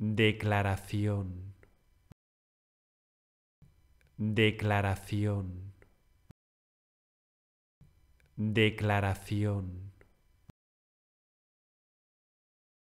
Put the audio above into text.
Declaración. Declaración. Declaración.